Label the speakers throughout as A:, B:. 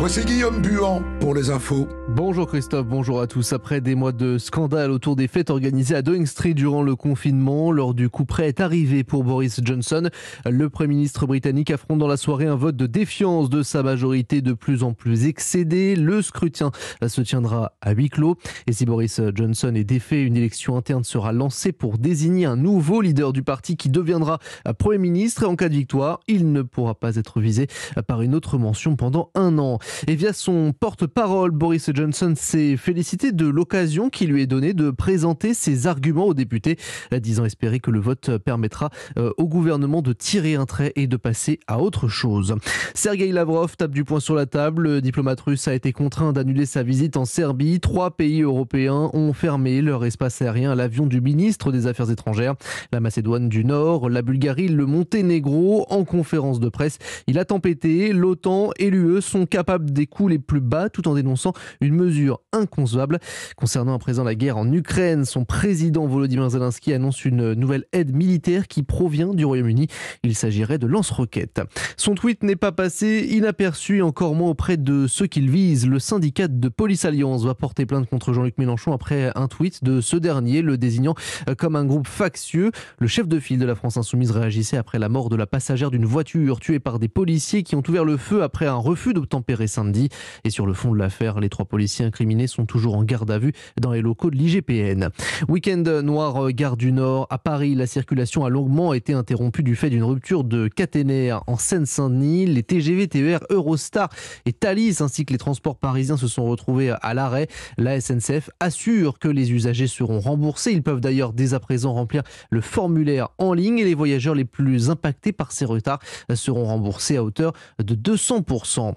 A: Voici Guillaume Buant pour les infos. Bonjour Christophe, bonjour à tous. Après des mois de scandale autour des fêtes organisées à Downing Street durant le confinement, lors du coup prêt est arrivée pour Boris Johnson. Le Premier ministre britannique affronte dans la soirée un vote de défiance de sa majorité de plus en plus excédée. Le scrutin se tiendra à huis clos. Et si Boris Johnson est défait, une élection interne sera lancée pour désigner un nouveau leader du parti qui deviendra Premier ministre. Et en cas de victoire, il ne pourra pas être visé par une autre mention pendant un an. Et via son porte-parole, Boris Johnson s'est félicité de l'occasion qui lui est donnée de présenter ses arguments aux députés, euh, disant espérer que le vote permettra euh, au gouvernement de tirer un trait et de passer à autre chose. Sergei Lavrov tape du poing sur la table. Le diplomate russe a été contraint d'annuler sa visite en Serbie. Trois pays européens ont fermé leur espace aérien l'avion du ministre des Affaires étrangères. La Macédoine du Nord, la Bulgarie, le Monténégro. En conférence de presse, il a tempêté. L'OTAN et l'UE sont capables des coûts les plus bas tout en dénonçant une mesure inconcevable. Concernant à présent la guerre en Ukraine, son président Volodymyr Zelensky annonce une nouvelle aide militaire qui provient du Royaume-Uni. Il s'agirait de lance-roquettes. Son tweet n'est pas passé inaperçu, encore moins auprès de ceux qu'il vise. Le syndicat de Police Alliance va porter plainte contre Jean-Luc Mélenchon après un tweet de ce dernier le désignant euh, comme un groupe factieux. Le chef de file de la France Insoumise réagissait après la mort de la passagère d'une voiture tuée par des policiers qui ont ouvert le feu après un refus d'obtempérer samedi. Et sur le fond de l'affaire, les trois policiers incriminés sont toujours en garde à vue dans les locaux de l'IGPN. Week-end noir, euh, gare du Nord. À Paris, la circulation a longuement été interrompue du fait d'une rupture de caténaire en Seine-Saint-Denis. Les TGV, TER, Eurostar et Thalys ainsi que les transports parisiens se sont retrouvés à l'arrêt. La SNCF assure que les usagers seront remboursés. Ils peuvent d'ailleurs dès à présent remplir le formulaire en ligne et les voyageurs les plus impactés par ces retards seront remboursés à hauteur de 200%.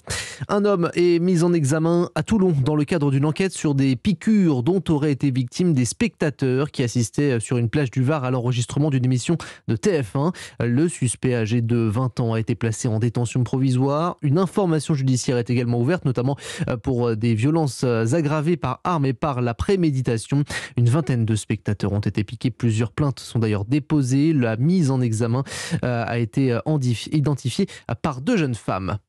A: Un homme est mis en examen à Toulon dans le cadre d'une enquête sur des piqûres dont auraient été victimes des spectateurs qui assistaient sur une plage du Var à l'enregistrement d'une émission de TF1. Le suspect âgé de 20 ans a été placé en détention provisoire. Une information judiciaire est également ouverte, notamment euh, pour euh, des violences euh, aggravées par armes et par la préméditation. Une vingtaine de spectateurs ont été piqués. Plusieurs plaintes sont d'ailleurs déposées. La mise en examen a été identifiée par deux jeunes femmes.